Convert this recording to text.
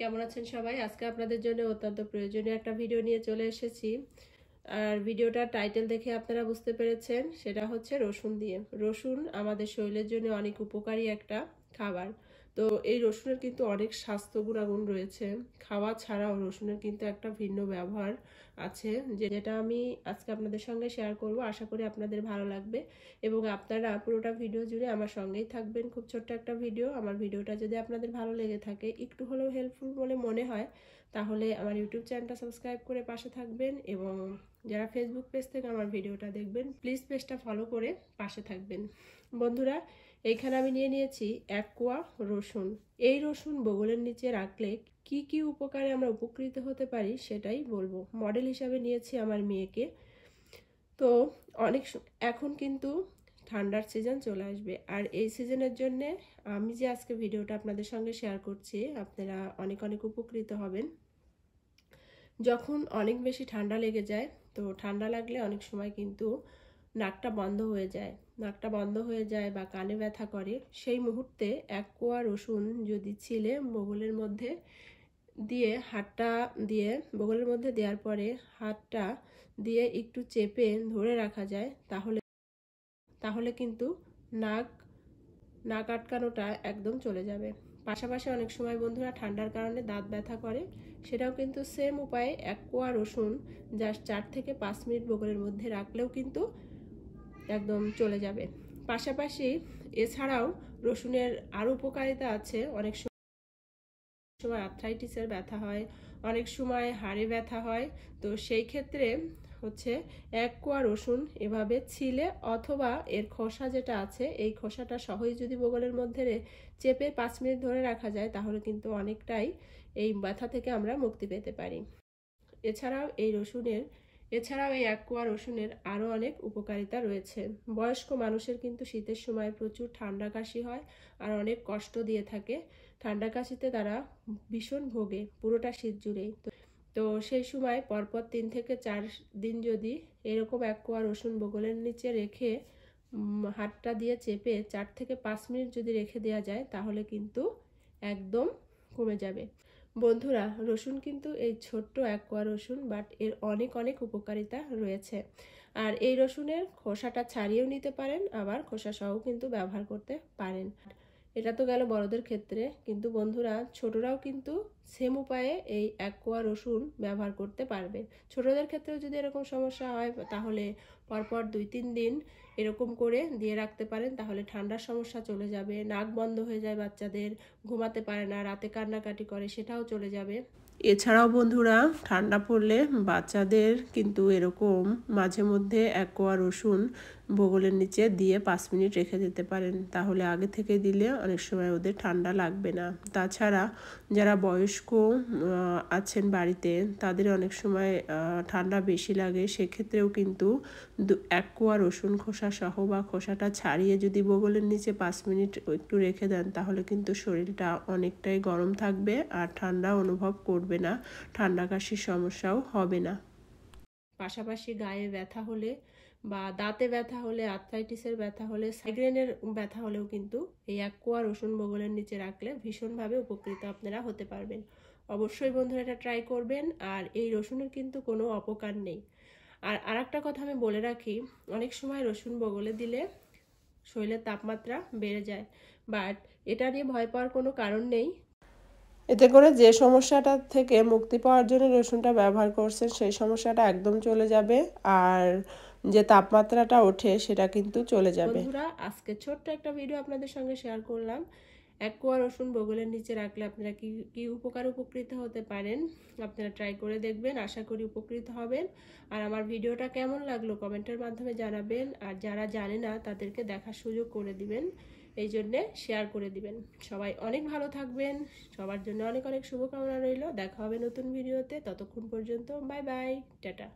কেমন আছেন সবাই আজকে আপনাদের জন্য অত্যন্ত প্রয়োজনীয় একটা ভিডিও নিয়ে চলে এসেছি আর ভিডিওটা টাইটেল দেখে আপনারা বুঝতে পেরেছেন সেটা হচ্ছে রসুন দিয়ে রসুন আমাদের শরীরের জন্য অনেক উপকারী একটা খাবার তো এই রসুনের কিন্তু অনেক স্বাস্থ্য গুণাগুণ রয়েছে খাওয়া ছাড়াও রসুনের কিন্তু একটা ভিন্ন ব্যবহার আছে যেটা আমি আজকে আপনাদের সঙ্গে শেয়ার করব আশা করি আপনাদের ভালো লাগবে এবং আপনারা পুরোটা ভিডিও জুড়ে আমার সঙ্গেই থাকবেন খুব ছোট্ট একটা ভিডিও আমার ভিডিওটা যদি আপনাদের ভালো লেগে থাকে একটু হলেও হেল্পফুল বলে মনে হয় তাহলে আমার ইউটিউব চ্যানেলটা সাবস্ক্রাইব করে পাশে থাকবেন এবং যারা ফেসবুক পেজ থেকে আমার ভিডিওটা দেখবেন প্লিজ পেজটা ফলো করে পাশে থাকবেন বন্ধুরা এখানে আমি নিয়ে নিয়েছি এক কোয়া রসুন এই রসুন বগলের নিচে রাখলে কি কি উপকারে আমরা উপকৃত হতে পারি সেটাই বলবো মডেল হিসাবে নিয়েছি আমার মেয়েকে তো অনেক এখন কিন্তু ঠান্ডার সিজন চলে আসবে আর এই সিজনের জন্যে আমি যে আজকে ভিডিওটা আপনাদের সঙ্গে শেয়ার করছি আপনারা অনেক অনেক উপকৃত হবেন যখন অনেক বেশি ঠান্ডা লেগে যায় তো ঠান্ডা লাগলে অনেক সময় কিন্তু নাকটা বন্ধ হয়ে যায় নাকটা বন্ধ হয়ে যায় বা কানে ব্যথা করে সেই মুহূর্তে এক কোয়া রসুন যদি ছিলে বগলের মধ্যে দিয়ে হাতটা দিয়ে বগলের মধ্যে দেওয়ার পরে হাতটা দিয়ে একটু চেপে ধরে রাখা যায় তাহলে তাহলে কিন্তু নাক নাক আটকানোটা একদম চলে যাবে পাশাপাশি অনেক সময় বন্ধুরা ঠান্ডার কারণে দাঁত ব্যথা করে সেটাও কিন্তু সেম উপায়ে এক কোয়া রসুন জাস্ট চার থেকে পাঁচ মিনিট বগলের মধ্যে রাখলেও কিন্তু একদম চলে যাবে পাশাপাশি এছাড়াও রসুনের আরও উপকারিতা আছে অনেক সময় আর্থ্রাইটিসের ব্যথা হয় অনেক সময় হাড়ে ব্যথা হয় তো সেই ক্ষেত্রে হচ্ছে এক কোয়া রসুন এভাবে ছিলে অথবা এর খোসা যেটা আছে এই খোসাটা সহজ যদি বগলের মধ্যে চেপে পাঁচ মিনিট ধরে রাখা যায় তাহলে কিন্তু অনেকটাই এই ব্যথা থেকে আমরা মুক্তি পেতে পারি এছাড়াও এই রসুনের এছাড়াও এই এক কোয়া রসুনের আরও অনেক উপকারিতা রয়েছে বয়স্ক মানুষের কিন্তু শীতের সময় প্রচুর ঠান্ডা কাশি হয় আর অনেক কষ্ট দিয়ে থাকে ঠান্ডা কাশিতে তারা ভীষণ ভোগে পুরোটা শীত জুড়েই তো সেই সময় পরপর তিন থেকে চার দিন যদি এরকম এক কোয়া রসুন বগলের নিচে রেখে হাতটা দিয়ে চেপে চার থেকে পাঁচ মিনিট যদি রেখে দেওয়া যায় তাহলে কিন্তু একদম কমে যাবে বন্ধুরা রসুন কিন্তু এই ছোট্ট অ্যাকোয়া রসুন বাট এর অনেক অনেক উপকারিতা রয়েছে আর এই রসুনের খোসাটা ছাড়িয়েও নিতে পারেন আবার খোসা সহ কিন্তু ব্যবহার করতে পারেন এটা তো গেল বড়দের ক্ষেত্রে কিন্তু বন্ধুরা ছোটরাও কিন্তু সেম উপায়ে এই অ্যাকোয়া রসুন ব্যবহার করতে পারবেন ছোটদের ক্ষেত্রেও যদি এরকম সমস্যা হয় তাহলে পরপর দুই তিন দিন এরকম করে দিয়ে রাখতে পারেন তাহলে ঠান্ডার সমস্যা চলে যাবে নাক বন্ধ হয়ে যায় বাচ্চাদের ঘুমাতে পারে না রাতে কান্নাকাটি করে সেটাও চলে যাবে এছাড়াও বন্ধুরা ঠান্ডা পড়লে বাচ্চাদের কিন্তু এরকম মাঝে মধ্যে অ্যাকোয়া রসুন বগলের নিচে দিয়ে পাঁচ মিনিট রেখে দিতে পারেন তাহলে আগে থেকে দিলে অনেক সময় ওদের ঠান্ডা লাগবে না তাছাড়া যারা বয়স বয়স্ক আছেন বাড়িতে তাদের অনেক সময় ঠান্ডা বেশি লাগে সেক্ষেত্রেও কিন্তু এক কোয়া রসুন খোসা সহ বা খোসাটা ছাড়িয়ে যদি বগলের নিচে পাঁচ মিনিট একটু রেখে দেন তাহলে কিন্তু শরীরটা অনেকটাই গরম থাকবে আর ঠান্ডা অনুভব করবে না ঠান্ডা কাশির সমস্যাও হবে না পাশাপাশি গায়ে ব্যথা হলে বা দাঁতে ব্যথা হলে আর্থ্রাইটিসের ব্যথা হলে সাইগ্রেনের ব্যথা হলেও কিন্তু এই এক কোয়া রসুন বগলের নিচে রাখলে ভীষণভাবে উপকৃত আপনারা হতে পারবেন অবশ্যই বন্ধুরা এটা ট্রাই করবেন আর এই রসুনের কিন্তু কোনো অপকার নেই আর আরেকটা কথা আমি বলে রাখি অনেক সময় রসুন বগলে দিলে শরীরের তাপমাত্রা বেড়ে যায় বাট এটা নিয়ে ভয় পাওয়ার কোনো কারণ নেই এতে করে যে সমস্যাটা থেকে মুক্তি পাওয়ার জন্য রসুনটা ব্যবহার করছেন সেই সমস্যাটা একদম চলে যাবে আর যে তাপমাত্রাটা ওঠে সেটা কিন্তু চলে যাবে বন্ধুরা আজকে ছোট্ট একটা ভিডিও আপনাদের সঙ্গে শেয়ার করলাম এক কোয়া রসুন বগলের নিচে রাখলে আপনারা কি কি উপকার উপকৃত হতে পারেন আপনারা ট্রাই করে দেখবেন আশা করি উপকৃত হবেন আর আমার ভিডিওটা কেমন লাগলো কমেন্টের মাধ্যমে জানাবেন আর যারা জানে না তাদেরকে দেখার সুযোগ করে দিবেন এই জন্যে শেয়ার করে দিবেন সবাই অনেক ভালো থাকবেন সবার জন্য অনেক অনেক শুভকামনা রইল দেখা হবে নতুন ভিডিওতে ততক্ষণ পর্যন্ত বাই বাই টাটা